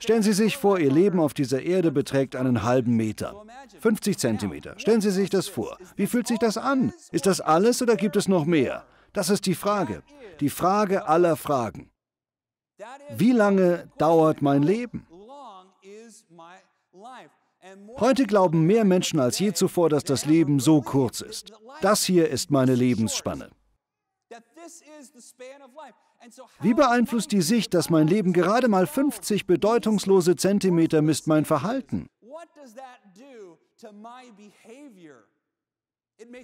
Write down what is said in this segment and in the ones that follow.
Stellen Sie sich vor, Ihr Leben auf dieser Erde beträgt einen halben Meter. 50 Zentimeter. Stellen Sie sich das vor. Wie fühlt sich das an? Ist das alles oder gibt es noch mehr? Das ist die Frage. Die Frage aller Fragen. Wie lange dauert mein Leben? Heute glauben mehr Menschen als je zuvor, dass das Leben so kurz ist. Das hier ist meine Lebensspanne. Wie beeinflusst die Sicht, dass mein Leben gerade mal 50 bedeutungslose Zentimeter misst, mein Verhalten?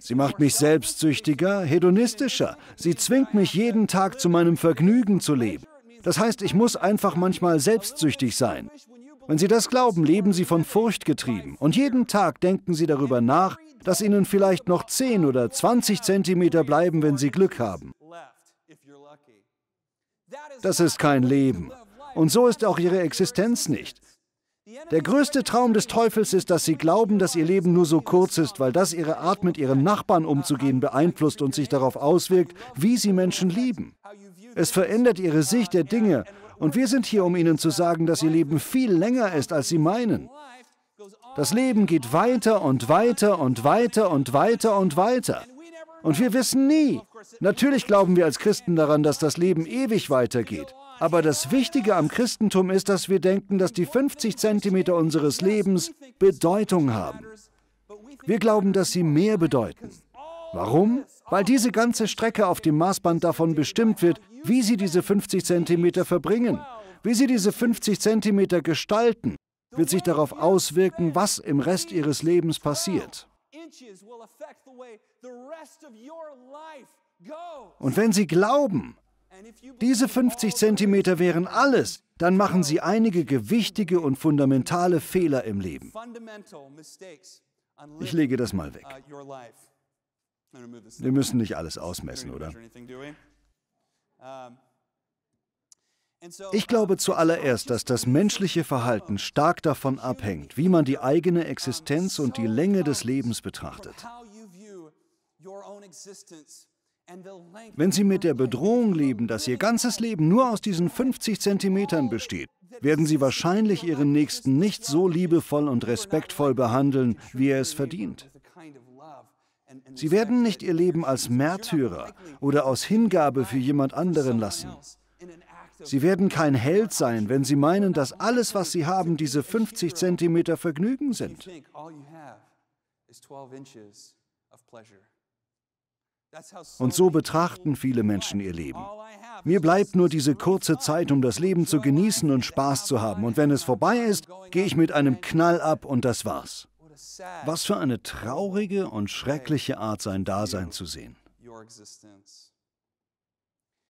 Sie macht mich selbstsüchtiger, hedonistischer. Sie zwingt mich jeden Tag zu meinem Vergnügen zu leben. Das heißt, ich muss einfach manchmal selbstsüchtig sein. Wenn sie das glauben, leben sie von Furcht getrieben. Und jeden Tag denken sie darüber nach, dass ihnen vielleicht noch 10 oder 20 Zentimeter bleiben, wenn sie Glück haben. Das ist kein Leben. Und so ist auch ihre Existenz nicht. Der größte Traum des Teufels ist, dass sie glauben, dass ihr Leben nur so kurz ist, weil das ihre Art, mit ihren Nachbarn umzugehen, beeinflusst und sich darauf auswirkt, wie sie Menschen lieben. Es verändert ihre Sicht der Dinge und wir sind hier, um Ihnen zu sagen, dass Ihr Leben viel länger ist, als Sie meinen. Das Leben geht weiter und weiter und weiter und weiter und weiter. Und wir wissen nie. Natürlich glauben wir als Christen daran, dass das Leben ewig weitergeht. Aber das Wichtige am Christentum ist, dass wir denken, dass die 50 Zentimeter unseres Lebens Bedeutung haben. Wir glauben, dass sie mehr bedeuten. Warum? Weil diese ganze Strecke auf dem Maßband davon bestimmt wird, wie Sie diese 50 cm verbringen. Wie Sie diese 50 cm gestalten, wird sich darauf auswirken, was im Rest Ihres Lebens passiert. Und wenn Sie glauben, diese 50 cm wären alles, dann machen Sie einige gewichtige und fundamentale Fehler im Leben. Ich lege das mal weg. Uh, wir müssen nicht alles ausmessen, oder? Ich glaube zuallererst, dass das menschliche Verhalten stark davon abhängt, wie man die eigene Existenz und die Länge des Lebens betrachtet. Wenn Sie mit der Bedrohung leben, dass Ihr ganzes Leben nur aus diesen 50 Zentimetern besteht, werden Sie wahrscheinlich Ihren Nächsten nicht so liebevoll und respektvoll behandeln, wie er es verdient. Sie werden nicht ihr Leben als Märtyrer oder aus Hingabe für jemand anderen lassen. Sie werden kein Held sein, wenn sie meinen, dass alles, was sie haben, diese 50 Zentimeter Vergnügen sind. Und so betrachten viele Menschen ihr Leben. Mir bleibt nur diese kurze Zeit, um das Leben zu genießen und Spaß zu haben. Und wenn es vorbei ist, gehe ich mit einem Knall ab und das war's. Was für eine traurige und schreckliche Art, sein Dasein zu sehen.